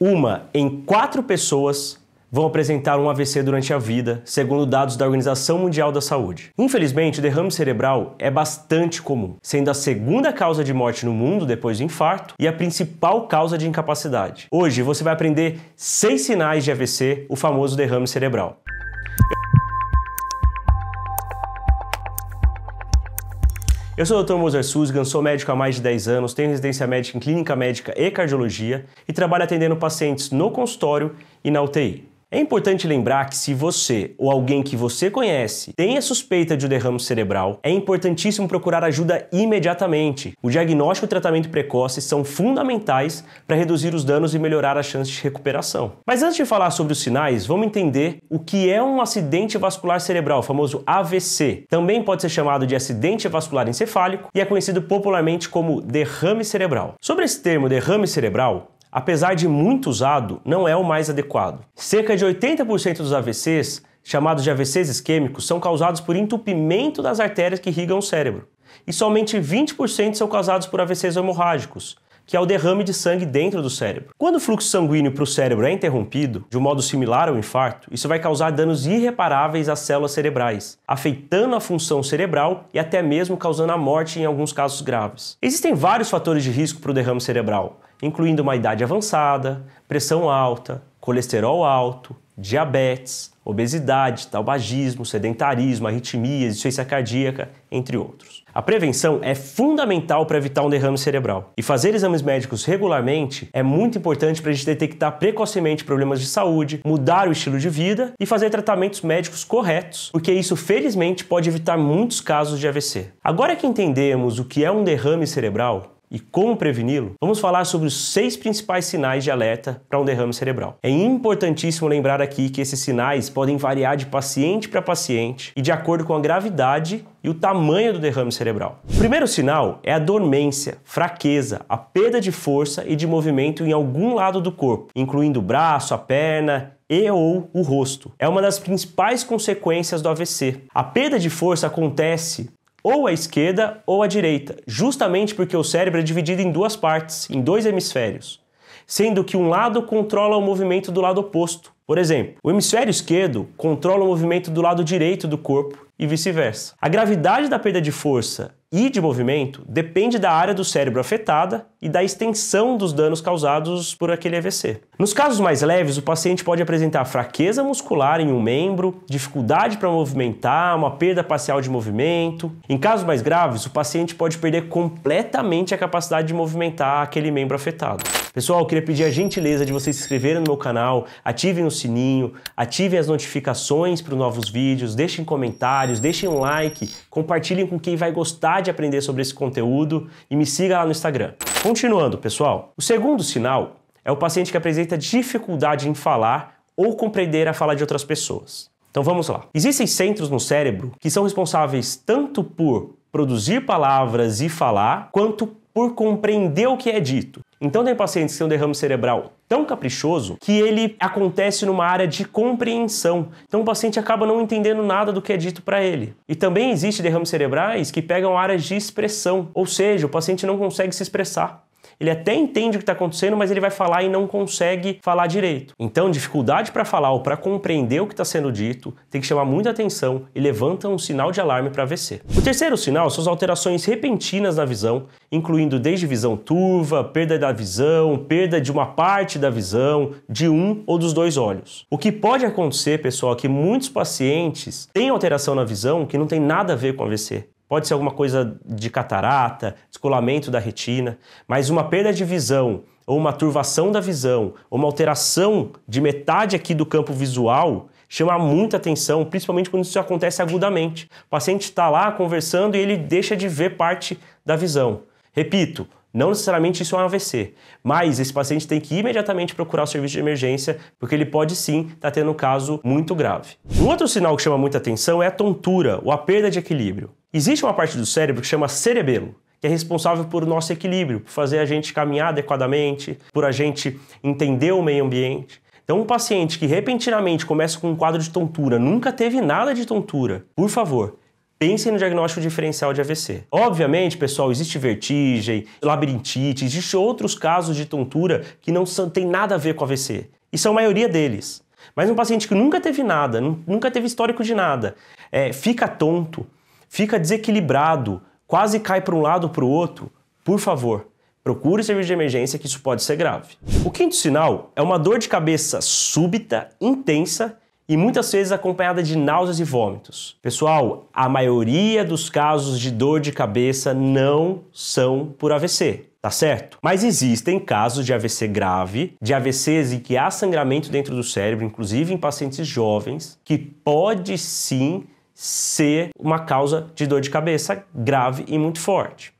uma em quatro pessoas vão apresentar um AVC durante a vida, segundo dados da Organização Mundial da Saúde. Infelizmente, o derrame cerebral é bastante comum, sendo a segunda causa de morte no mundo depois do infarto e a principal causa de incapacidade. Hoje você vai aprender seis sinais de AVC, o famoso derrame cerebral. Eu sou o Dr. Moser Susgan, sou médico há mais de 10 anos, tenho residência médica em clínica médica e cardiologia e trabalho atendendo pacientes no consultório e na UTI. É importante lembrar que se você ou alguém que você conhece tem a suspeita de um derrame cerebral, é importantíssimo procurar ajuda imediatamente. O diagnóstico e o tratamento precoce são fundamentais para reduzir os danos e melhorar a chance de recuperação. Mas antes de falar sobre os sinais, vamos entender o que é um acidente vascular cerebral, famoso AVC. Também pode ser chamado de acidente vascular encefálico e é conhecido popularmente como derrame cerebral. Sobre esse termo derrame cerebral, apesar de muito usado, não é o mais adequado. Cerca de 80% dos AVCs, chamados de AVCs isquêmicos, são causados por entupimento das artérias que irrigam o cérebro. E somente 20% são causados por AVCs hemorrágicos, que é o derrame de sangue dentro do cérebro. Quando o fluxo sanguíneo para o cérebro é interrompido, de um modo similar ao infarto, isso vai causar danos irreparáveis às células cerebrais, afetando a função cerebral e até mesmo causando a morte em alguns casos graves. Existem vários fatores de risco para o derrame cerebral, incluindo uma idade avançada, pressão alta, colesterol alto, diabetes, obesidade, tabagismo, sedentarismo, arritmia, insuficiência cardíaca, entre outros. A prevenção é fundamental para evitar um derrame cerebral. E fazer exames médicos regularmente é muito importante para a gente detectar precocemente problemas de saúde, mudar o estilo de vida e fazer tratamentos médicos corretos, porque isso felizmente pode evitar muitos casos de AVC. Agora que entendemos o que é um derrame cerebral, e como preveni-lo, vamos falar sobre os seis principais sinais de alerta para um derrame cerebral. É importantíssimo lembrar aqui que esses sinais podem variar de paciente para paciente e de acordo com a gravidade e o tamanho do derrame cerebral. O primeiro sinal é a dormência, fraqueza, a perda de força e de movimento em algum lado do corpo, incluindo o braço, a perna e ou o rosto. É uma das principais consequências do AVC. A perda de força acontece ou à esquerda ou à direita, justamente porque o cérebro é dividido em duas partes, em dois hemisférios, sendo que um lado controla o movimento do lado oposto. Por exemplo, o hemisfério esquerdo controla o movimento do lado direito do corpo e vice-versa. A gravidade da perda de força e de movimento depende da área do cérebro afetada e da extensão dos danos causados por aquele AVC. Nos casos mais leves, o paciente pode apresentar fraqueza muscular em um membro, dificuldade para movimentar, uma perda parcial de movimento. Em casos mais graves, o paciente pode perder completamente a capacidade de movimentar aquele membro afetado. Pessoal, eu queria pedir a gentileza de vocês se inscreverem no meu canal, ativem o sininho, ativem as notificações para os novos vídeos, deixem comentários, deixem um like, compartilhem com quem vai gostar de aprender sobre esse conteúdo e me siga lá no Instagram. Continuando, pessoal, o segundo sinal é o paciente que apresenta dificuldade em falar ou compreender a fala de outras pessoas. Então vamos lá. Existem centros no cérebro que são responsáveis tanto por produzir palavras e falar, quanto por compreender o que é dito. Então tem pacientes que têm um derrame cerebral tão caprichoso que ele acontece numa área de compreensão. Então o paciente acaba não entendendo nada do que é dito para ele. E também existe derrames cerebrais que pegam áreas de expressão, ou seja, o paciente não consegue se expressar. Ele até entende o que está acontecendo, mas ele vai falar e não consegue falar direito. Então, dificuldade para falar ou para compreender o que está sendo dito tem que chamar muita atenção e levanta um sinal de alarme para AVC. O terceiro sinal são as alterações repentinas na visão, incluindo desde visão turva, perda da visão, perda de uma parte da visão, de um ou dos dois olhos. O que pode acontecer, pessoal, é que muitos pacientes têm alteração na visão que não tem nada a ver com AVC. Pode ser alguma coisa de catarata, descolamento da retina, mas uma perda de visão ou uma turvação da visão, ou uma alteração de metade aqui do campo visual, chama muita atenção, principalmente quando isso acontece agudamente. O paciente está lá conversando e ele deixa de ver parte da visão. Repito, não necessariamente isso é um AVC, mas esse paciente tem que imediatamente procurar o serviço de emergência, porque ele pode sim estar tá tendo um caso muito grave. Um outro sinal que chama muita atenção é a tontura ou a perda de equilíbrio. Existe uma parte do cérebro que chama cerebelo, que é responsável por nosso equilíbrio, por fazer a gente caminhar adequadamente, por a gente entender o meio ambiente. Então, um paciente que repentinamente começa com um quadro de tontura, nunca teve nada de tontura, por favor, pensem no diagnóstico diferencial de AVC. Obviamente, pessoal, existe vertigem, labirintite, existe outros casos de tontura que não são, tem nada a ver com AVC. E são a maioria deles. Mas um paciente que nunca teve nada, nunca teve histórico de nada, é, fica tonto, fica desequilibrado, quase cai para um lado ou para o outro, por favor, Procure o serviço de emergência que isso pode ser grave. O quinto sinal é uma dor de cabeça súbita, intensa e muitas vezes acompanhada de náuseas e vômitos. Pessoal, a maioria dos casos de dor de cabeça não são por AVC. Tá certo? Mas existem casos de AVC grave, de AVCs em que há sangramento dentro do cérebro, inclusive em pacientes jovens, que pode sim ser uma causa de dor de cabeça grave e muito forte.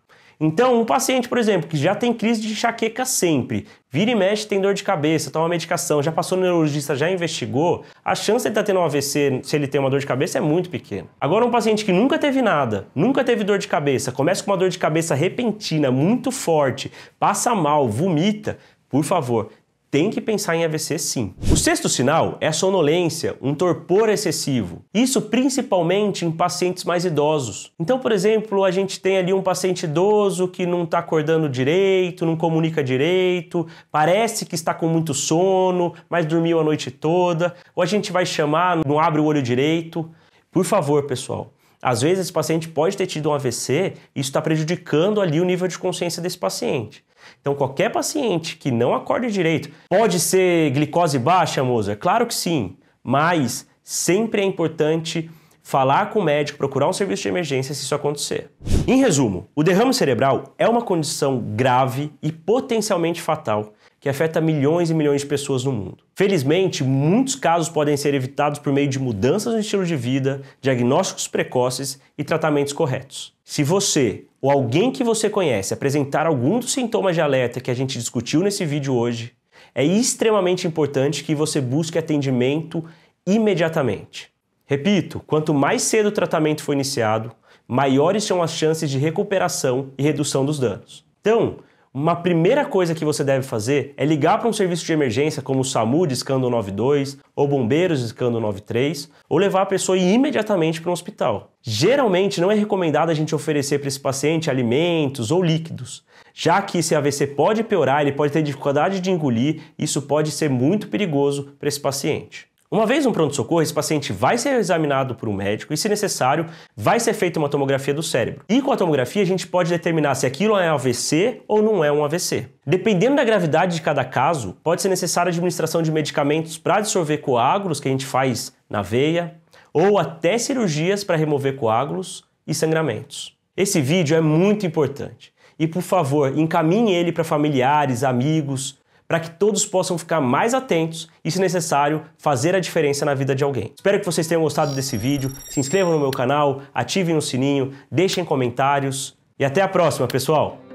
Então, um paciente, por exemplo, que já tem crise de enxaqueca sempre, vira e mexe, tem dor de cabeça, toma medicação, já passou no neurologista, já investigou, a chance de ele estar tá tendo um AVC, se ele tem uma dor de cabeça, é muito pequena. Agora, um paciente que nunca teve nada, nunca teve dor de cabeça, começa com uma dor de cabeça repentina, muito forte, passa mal, vomita, por favor, tem que pensar em AVC sim. O sexto sinal é a sonolência, um torpor excessivo. Isso principalmente em pacientes mais idosos. Então, por exemplo, a gente tem ali um paciente idoso que não está acordando direito, não comunica direito, parece que está com muito sono, mas dormiu a noite toda. Ou a gente vai chamar, não abre o olho direito. Por favor, pessoal, às vezes esse paciente pode ter tido um AVC e isso está prejudicando ali o nível de consciência desse paciente. Então, qualquer paciente que não acorde direito, pode ser glicose baixa, Moza? Claro que sim, mas sempre é importante falar com o médico, procurar um serviço de emergência se isso acontecer. Em resumo, o derrame cerebral é uma condição grave e potencialmente fatal que afeta milhões e milhões de pessoas no mundo. Felizmente, muitos casos podem ser evitados por meio de mudanças no estilo de vida, diagnósticos precoces e tratamentos corretos. Se você ou alguém que você conhece apresentar algum dos sintomas de alerta que a gente discutiu nesse vídeo hoje, é extremamente importante que você busque atendimento imediatamente. Repito, quanto mais cedo o tratamento for iniciado, maiores são as chances de recuperação e redução dos danos. Então, uma primeira coisa que você deve fazer é ligar para um serviço de emergência como o SAMU de Escando 92 ou Bombeiros de Escando 93 ou levar a pessoa imediatamente para um hospital. Geralmente não é recomendado a gente oferecer para esse paciente alimentos ou líquidos, já que esse AVC pode piorar, ele pode ter dificuldade de engolir, e isso pode ser muito perigoso para esse paciente. Uma vez no um pronto-socorro, esse paciente vai ser examinado por um médico e, se necessário, vai ser feita uma tomografia do cérebro. E com a tomografia, a gente pode determinar se aquilo é um AVC ou não é um AVC. Dependendo da gravidade de cada caso, pode ser necessária a administração de medicamentos para dissolver coágulos que a gente faz na veia, ou até cirurgias para remover coágulos e sangramentos. Esse vídeo é muito importante e, por favor, encaminhe ele para familiares, amigos, para que todos possam ficar mais atentos e, se necessário, fazer a diferença na vida de alguém. Espero que vocês tenham gostado desse vídeo. Se inscrevam no meu canal, ativem o sininho, deixem comentários e até a próxima, pessoal!